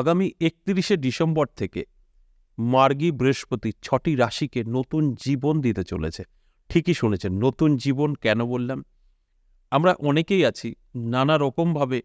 আগামী একত্রিশে ডিসেম্বর থেকে মার্গী বৃহস্পতি ছটি রাশিকে নতুন জীবন দিতে চলেছে ঠিকই শুনেছেন নতুন জীবন কেন বললাম আমরা অনেকেই আছি নানা রকমভাবে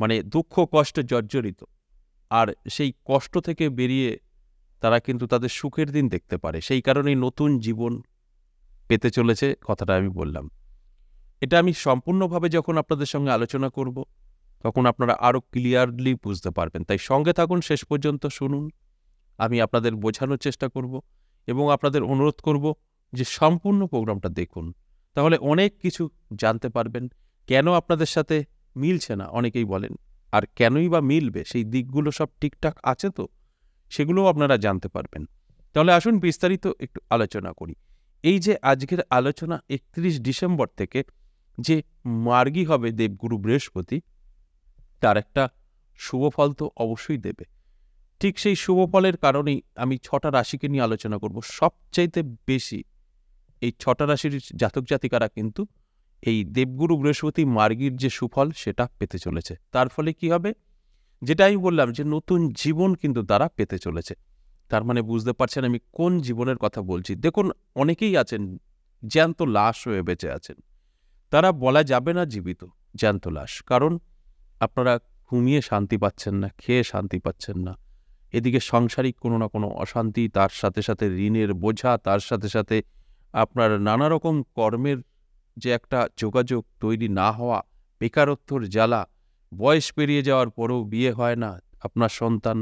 মানে দুঃখ কষ্টে জর্জরিত আর সেই কষ্ট থেকে বেরিয়ে তারা কিন্তু তাদের সুখের দিন দেখতে পারে সেই কারণেই নতুন জীবন পেতে চলেছে কথাটা আমি বললাম এটা আমি সম্পূর্ণভাবে যখন আপনাদের সঙ্গে আলোচনা করব তখন আপনারা আরও ক্লিয়ারলি বুঝতে পারবেন তাই সঙ্গে থাকুন শেষ পর্যন্ত শুনুন আমি আপনাদের বোঝানোর চেষ্টা করব এবং আপনাদের অনুরোধ করব যে সম্পূর্ণ প্রোগ্রামটা দেখুন তাহলে অনেক কিছু জানতে পারবেন কেন আপনাদের সাথে মিলছে না অনেকেই বলেন আর কেনই বা মিলবে সেই দিকগুলো সব ঠিকঠাক আছে তো সেগুলোও আপনারা জানতে পারবেন তাহলে আসুন বিস্তারিত একটু আলোচনা করি এই যে আজকের আলোচনা একত্রিশ ডিসেম্বর থেকে যে মার্গী হবে দেবগুরু বৃহস্পতি তার একটা শুভ ফল তো অবশ্যই দেবে ঠিক সেই শুভ ফলের কারণেই আমি ছটা রাশিকে নিয়ে আলোচনা করব সবচাইতে বেশি এই ছটা রাশির জাতক জাতিকারা কিন্তু এই দেবগুরু বৃহস্পতি মার্গীর যে সুফল সেটা পেতে চলেছে তার ফলে কি হবে যেটা আমি বললাম যে নতুন জীবন কিন্তু তারা পেতে চলেছে তার মানে বুঝতে পারছেন আমি কোন জীবনের কথা বলছি দেখুন অনেকেই আছেন জ্যান্ত লাশ হয়ে বেঁচে আছেন তারা বলা যাবে না জীবিত জ্যান্ত লাশ কারণ আপনারা ঘুমিয়ে শান্তি পাচ্ছেন না খেয়ে শান্তি পাচ্ছেন না এদিকে সাংসারিক কোনো না কোনো অশান্তি তার সাথে সাথে ঋণের বোঝা তার সাথে সাথে আপনার নানা রকম কর্মের যে একটা যোগাযোগ তৈরি না হওয়া বেকারত্বর জ্বালা বয়স পেরিয়ে যাওয়ার পরেও বিয়ে হয় না আপনার সন্তান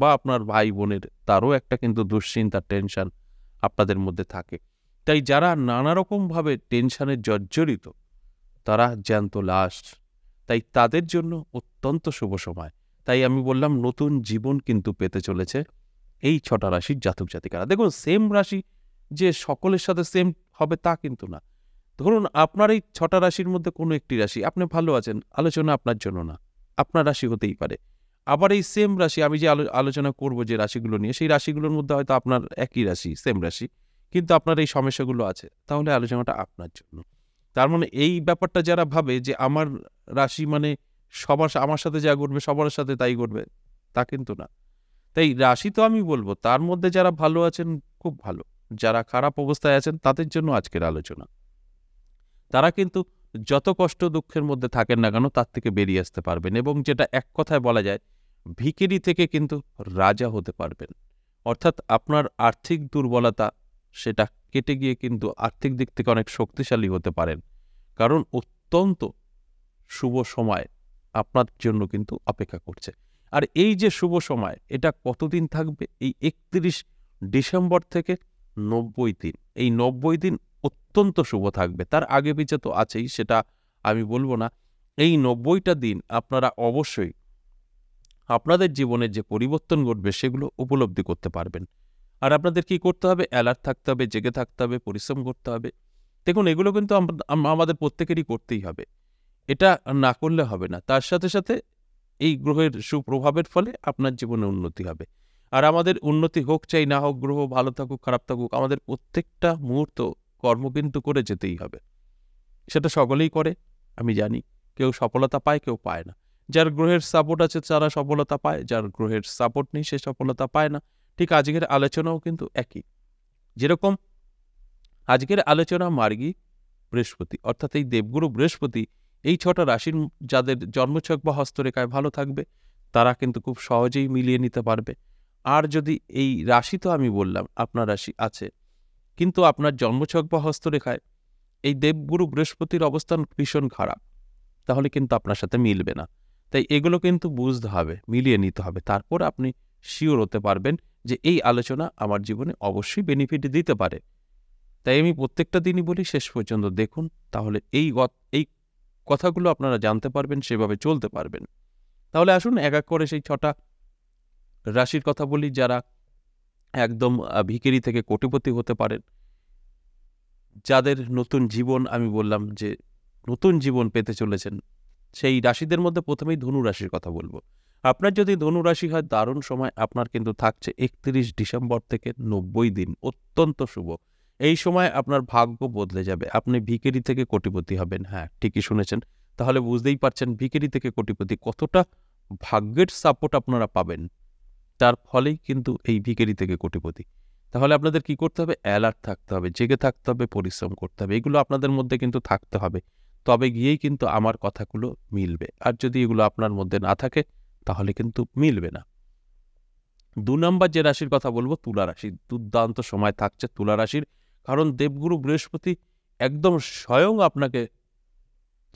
বা আপনার ভাই বোনের তারও একটা কিন্তু দুশ্চিন্তা টেনশন আপনাদের মধ্যে থাকে তাই যারা নানা রকমভাবে টেনশানে জর্জরিত তারা জ্যান্ত লাস্ট তাই তাদের জন্য অত্যন্ত শুভ সময় তাই আমি বললাম নতুন জীবন কিন্তু পেতে চলেছে এই ছটা রাশির জাতক জাতিকারা দেখুন সেম রাশি যে সকলের সাথে সেম হবে তা কিন্তু না ধরুন আপনার এই ছটা রাশির মধ্যে কোনো একটি রাশি আপনি ভালো আছেন আলোচনা আপনার জন্য না আপনার রাশি হতেই পারে আবার এই সেম রাশি আমি যে আলোচনা করব যে রাশিগুলো নিয়ে সেই রাশিগুলোর মধ্যে হয়তো আপনার একই রাশি সেম রাশি কিন্তু আপনার এই সমস্যাগুলো আছে তাহলে আলোচনাটা আপনার জন্য তার মানে এই ব্যাপারটা যারা ভাবে যে আমার রাশি মানে সবার আমার সাথে যা ঘটবে সবার সাথে তাই ঘটবে তা কিন্তু না তাই রাশি তো আমি বলবো তার মধ্যে যারা ভালো আছেন খুব ভালো যারা খারাপ অবস্থায় আছেন তাদের জন্য আজকের আলোচনা তারা কিন্তু যত কষ্ট দুঃখের মধ্যে থাকেন না কেন তার থেকে বেরিয়ে আসতে পারবেন এবং যেটা এক কথায় বলা যায় ভিকেরি থেকে কিন্তু রাজা হতে পারবেন অর্থাৎ আপনার আর্থিক দুর্বলতা সেটা কেটে গিয়ে কিন্তু আর্থিক দিক থেকে অনেক শক্তিশালী হতে পারেন কারণ অত্যন্ত শুভ সময় আপনার জন্য কিন্তু অপেক্ষা করছে আর এই যে শুভ সময় এটা কতদিন থাকবে এই একত্রিশ ডিসেম্বর থেকে নব্বই দিন এই নব্বই দিন অত্যন্ত শুভ থাকবে তার আগে পিছে তো আছেই সেটা আমি বলবো না এই নব্বইটা দিন আপনারা অবশ্যই আপনাদের জীবনে যে পরিবর্তন ঘটবে সেগুলো উপলব্ধি করতে পারবেন আর আপনাদের কি করতে হবে অ্যালার্ট থাকতে হবে জেগে থাকতে হবে পরিশ্রম করতে হবে দেখুন এগুলো কিন্তু আমাদের প্রত্যেকেরই করতেই হবে এটা না করলে হবে না তার সাথে সাথে এই গ্রহের সুপ্রভাবের ফলে আপনার জীবনে উন্নতি হবে আর আমাদের উন্নতি হোক চাই না হোক গ্রহ ভালো থাকুক খারাপ থাকুক আমাদের প্রত্যেকটা মুহূর্ত কর্ম কিন্তু করে যেতেই হবে সেটা সকলেই করে আমি জানি কেউ সফলতা পায় কেউ পায় না যার গ্রহের সাপোর্ট আছে তারা সফলতা পায় যার গ্রহের সাপোর্ট নেই সে সফলতা পায় না ঠিক আজকের আলোচনাও কিন্তু একই যেরকম আজকের আলোচনা মার্গি বৃহস্পতি অর্থাৎ এই দেবগুরু বৃহস্পতি এই ছটা রাশির যাদের জন্মছক বা হস্তরেখায় ভালো থাকবে তারা কিন্তু খুব সহজেই মিলিয়ে নিতে পারবে আর যদি এই রাশি তো আমি বললাম আপনার রাশি আছে কিন্তু আপনার জন্মছক বা হস্তরেখায় এই দেবগুরু বৃহস্পতির অবস্থান ভীষণ খারাপ তাহলে কিন্তু আপনার সাথে মিলবে না তাই এগুলো কিন্তু বুঝতে হবে মিলিয়ে নিতে হবে তারপর আপনি শিওর হতে পারবেন যে এই আলোচনা আমার জীবনে অবশ্যই বেনিফিট দিতে পারে তাই আমি প্রত্যেকটা দিনই বলি শেষ পর্যন্ত দেখুন তাহলে এই এই কথাগুলো আপনারা জানতে পারবেন সেভাবে চলতে পারবেন তাহলে আসুন এক এক করে সেই ছটা রাশির কথা বলি যারা একদম ভিকেরি থেকে কোটিপতি হতে পারেন যাদের নতুন জীবন আমি বললাম যে নতুন জীবন পেতে চলেছেন সেই রাশিদের মধ্যে প্রথমেই ধনু রাশির কথা বলবো আপনার যদি ধনুরাশি হয় দারুণ সময় আপনার কিন্তু থাকছে একত্রিশ ডিসেম্বর থেকে নব্বই দিন অত্যন্ত শুভ এই সময় আপনার ভাগ্য বদলে যাবে আপনি ভিকেরি থেকে কোটিপতি হবেন হ্যাঁ ঠিকই শুনেছেন তাহলে বুঝতেই পারছেন ভিকেরি থেকে কোটিপতি কতটা ভাগ্যের সাপোর্ট আপনারা পাবেন তার ফলেই কিন্তু এই ভিকেরি থেকে কোটিপতি তাহলে আপনাদের কি করতে হবে অ্যালার্ট থাকতে হবে জেগে থাকতে হবে পরিশ্রম করতে হবে এগুলো আপনাদের মধ্যে কিন্তু থাকতে হবে তবে গিয়েই কিন্তু আমার কথাগুলো মিলবে আর যদি এগুলো আপনার মধ্যে না থাকে তাহলে কিন্তু মিলবে না দু নম্বর যে রাশির কথা বলবো তুলা রাশি দুর্দান্ত সময় থাকছে তুলা রাশির কারণ দেবগুরু বৃহস্পতি একদম স্বয়ং আপনাকে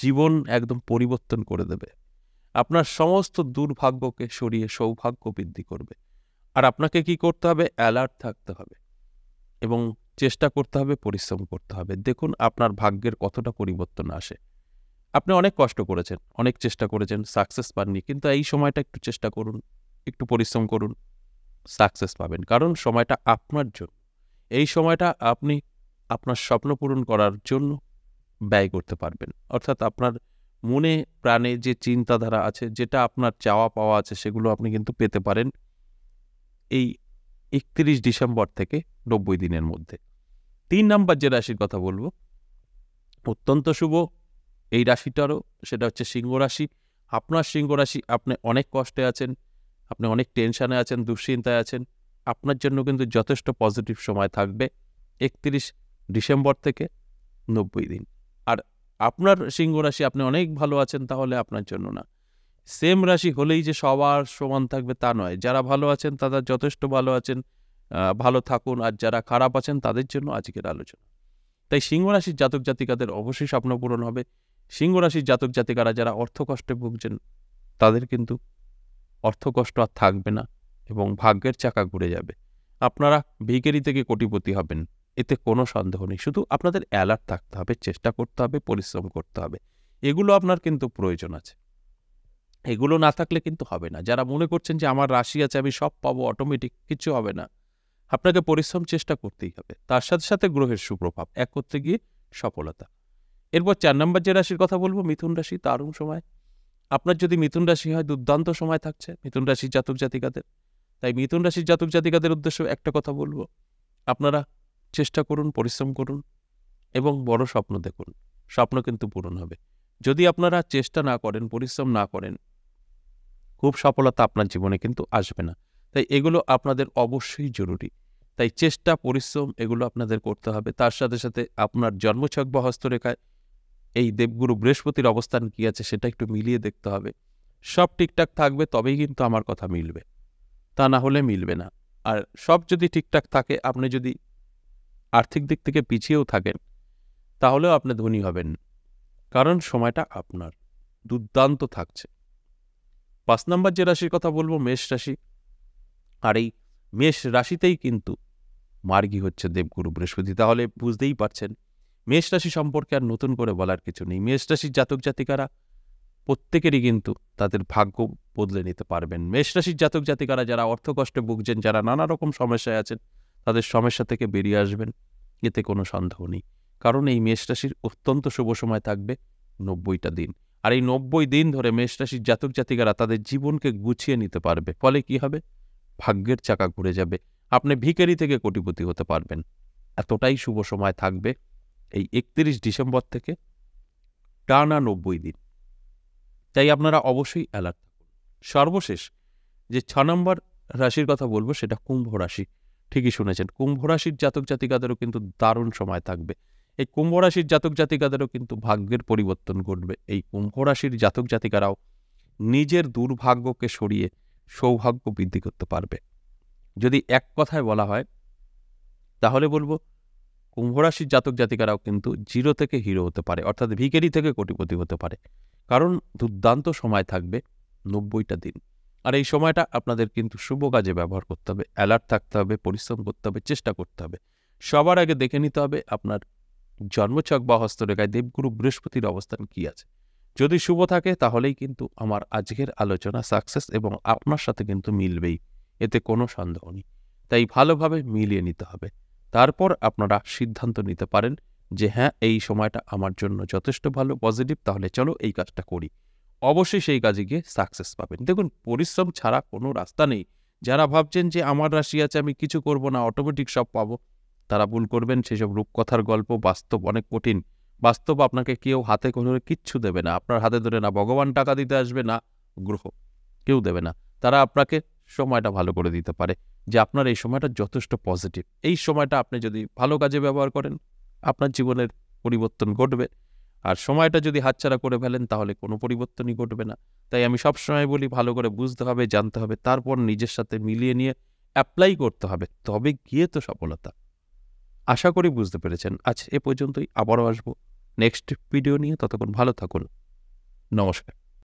জীবন একদম পরিবর্তন করে দেবে আপনার সমস্ত দুর্ভাগ্যকে সরিয়ে সৌভাগ্য বৃদ্ধি করবে আর আপনাকে কি করতে হবে অ্যালার্ট থাকতে হবে এবং চেষ্টা করতে হবে পরিশ্রম করতে হবে দেখুন আপনার ভাগ্যের কতটা পরিবর্তন আসে আপনি অনেক কষ্ট করেছেন অনেক চেষ্টা করেছেন সাকসেস পাননি কিন্তু এই সময়টা একটু চেষ্টা করুন একটু পরিশ্রম করুন সাকসেস পাবেন কারণ সময়টা আপনার জন্য এই সময়টা আপনি আপনার স্বপ্ন পূরণ করার জন্য ব্যয় করতে পারবেন অর্থাৎ আপনার মনে প্রাণে যে চিন্তাধারা আছে যেটা আপনার চাওয়া পাওয়া আছে সেগুলো আপনি কিন্তু পেতে পারেন এই একত্রিশ ডিসেম্বর থেকে নব্বই দিনের মধ্যে তিন নাম্বার যে রাশির কথা বলবো অত্যন্ত শুভ এই রাশিটারও সেটা হচ্ছে সিংহ রাশি আপনার সিংহ রাশি আপনি অনেক কষ্টে আছেন আপনি অনেক টেনশানে আছেন দুশ্চিন্তায় আছেন আপনার জন্য কিন্তু যথেষ্ট পজিটিভ সময় থাকবে একত্রিশ ডিসেম্বর থেকে নব্বই দিন আর আপনার সিংহ রাশি আপনি অনেক ভালো আছেন তাহলে আপনার জন্য না সেম রাশি হলেই যে সবার সমান থাকবে তা নয় যারা ভালো আছেন তারা যথেষ্ট ভালো আছেন ভালো থাকুন আর যারা খারাপ আছেন তাদের জন্য আজকের আলোচনা তাই সিংহ রাশির জাতক জাতিকাদের অবশ্যই স্বপ্ন পূরণ হবে সিংহরাশির জাতক জাতিকারা যারা অর্থকষ্টে ভুগছেন তাদের কিন্তু অর্থকষ্ট আর থাকবে না এবং ভাগ্যের চাকা ঘুরে যাবে আপনারা ভিকেরি থেকে কোটিপতি হবেন এতে কোনো সন্দেহ নেই শুধু আপনাদের অ্যালার্ট থাকতে হবে চেষ্টা করতে হবে পরিশ্রম করতে হবে এগুলো আপনার কিন্তু প্রয়োজন আছে এগুলো না থাকলে কিন্তু হবে না যারা মনে করছেন যে আমার রাশি আছে আমি সব পাবো অটোমেটিক কিছু হবে না আপনাকে পরিশ্রম চেষ্টা করতেই হবে তার সাথে সাথে গ্রহের সুপ্রভাব এক করতে গিয়ে সফলতা এরপর চার নম্বর যে রাশির কথা বলবো মিথুন রাশি দারুণ সময় আপনার যদি মিথুন রাশি হয় দুর্দান্ত সময় থাকছে মিথুন রাশির জাতক জাতিকাদের তাই মিথুন রাশির জাতক জাতিকাদের উদ্দেশ্য একটা কথা বলবো আপনারা চেষ্টা করুন পরিশ্রম করুন এবং বড় স্বপ্ন দেখুন স্বপ্ন কিন্তু পূরণ হবে যদি আপনারা চেষ্টা না করেন পরিশ্রম না করেন খুব সফলতা আপনার জীবনে কিন্তু আসবে না তাই এগুলো আপনাদের অবশ্যই জরুরি তাই চেষ্টা পরিশ্রম এগুলো আপনাদের করতে হবে তার সাথে সাথে আপনার জন্মছক বা হস্তরেখায় এই দেবগুরু বৃহস্পতির অবস্থান কি আছে সেটা একটু মিলিয়ে দেখতে হবে সব ঠিকঠাক থাকবে তবেই কিন্তু আমার কথা মিলবে তা না হলে মিলবে না আর সব যদি ঠিকঠাক থাকে আপনি যদি আর্থিক দিক থেকে পিছিয়েও থাকেন তাহলেও আপনি ধনী হবেন কারণ সময়টা আপনার দুর্দান্ত থাকছে পাঁচ নম্বর যে রাশির কথা বলবো মেষ রাশি আর এই মেষ রাশিতেই কিন্তু মার্গী হচ্ছে দেবগুরু বৃহস্পতি তাহলে বুঝতেই পারছেন মেষ রাশি সম্পর্কে আর নতুন করে বলার কিছু নেই মেষ রাশির জাতক জাতিকারা প্রত্যেকেরই কিন্তু তাদের ভাগ্য বদলে নিতে পারবেন মেষ রাশির জাতক জাতিকারা যারা অর্থকষ্টে ভুগছেন যারা নানা রকম সমস্যায় আছেন তাদের সমস্যা থেকে বেরিয়ে আসবেন এতে কোনো সন্দেহ নেই কারণ এই মেষ রাশির অত্যন্ত শুভ সময় থাকবে নব্বইটা দিন আর এই নব্বই দিন ধরে মেষ রাশির জাতক জাতিকারা তাদের জীবনকে গুছিয়ে নিতে পারবে ফলে কি হবে ভাগ্যের চাকা ঘুরে যাবে আপনি ভিকারি থেকে কোটিপতি হতে পারবেন এতটাই শুভ সময় থাকবে এই একত্রিশ ডিসেম্বর থেকে টানা নব্বই দিন তাই আপনারা অবশ্যই অ্যালার্ট সর্বশেষ যে ছ নম্বর রাশির কথা বলবো সেটা কুম্ভ রাশি ঠিকই শুনেছেন কুম্ভ রাশির জাতক জাতিকাদেরও কিন্তু দারুণ সময় থাকবে এই কুম্ভ রাশির জাতক জাতিকাদেরও কিন্তু ভাগ্যের পরিবর্তন ঘটবে এই কুম্ভ রাশির জাতক জাতিকারাও নিজের দুর্ভাগ্যকে সরিয়ে সৌভাগ্য বৃদ্ধি করতে পারবে যদি এক কথায় বলা হয় তাহলে বলবো কুম্ভরাশির জাতক জাতিকারাও কিন্তু জিরো থেকে হিরো হতে পারে অর্থাৎ ভিকেরি থেকে কোটিপতি হতে পারে কারণ দুর্দান্ত সময় থাকবে নব্বইটা দিন আর এই সময়টা আপনাদের কিন্তু শুভ কাজে ব্যবহার করতে হবে অ্যালার্ট থাকতে হবে পরিশ্রম করতে হবে চেষ্টা করতে হবে সবার আগে দেখে নিতে হবে আপনার জন্মছক বা হস্তরেখায় দেবগুরু বৃহস্পতির অবস্থান কি আছে যদি শুভ থাকে তাহলেই কিন্তু আমার আজকের আলোচনা সাকসেস এবং আপনার সাথে কিন্তু মিলবেই এতে কোনো সন্দেহ নেই তাই ভালোভাবে মিলিয়ে নিতে হবে তারপর আপনারা সিদ্ধান্ত নিতে পারেন যে হ্যাঁ এই সময়টা আমার জন্য যথেষ্ট ভালো পজিটিভ তাহলে চলো এই কাজটা করি অবশ্যই সেই কাজে গিয়ে সাকসেস পাবেন দেখুন পরিশ্রম ছাড়া কোনো রাস্তা নেই যারা ভাবছেন যে আমার রাশি আছে আমি কিছু করব না অটোমেটিক সব পাবো তারা ভুল করবেন সেসব রূপকথার গল্প বাস্তব অনেক কঠিন বাস্তব আপনাকে কেউ হাতে করে কিচ্ছু দেবে না আপনার হাতে ধরে না ভগবান টাকা দিতে আসবে না গ্রহ কেউ দেবে না তারা আপনাকে সময়টা ভালো করে দিতে পারে যে আপনার এই সময়টা যথেষ্ট পজিটিভ এই সময়টা আপনি যদি ভালো কাজে ব্যবহার করেন আপনার জীবনের পরিবর্তন ঘটবে আর সময়টা যদি হাতছাড়া করে ফেলেন তাহলে কোনো পরিবর্তনই ঘটবে না তাই আমি সবসময় বলি ভালো করে বুঝতে হবে জানতে হবে তারপর নিজের সাথে মিলিয়ে নিয়ে অ্যাপ্লাই করতে হবে তবে গিয়ে তো সফলতা আশা করি বুঝতে পেরেছেন আজ এ পর্যন্তই আবারও আসবো নেক্সট ভিডিও নিয়ে ততক্ষণ ভালো থাকুন নমস্কার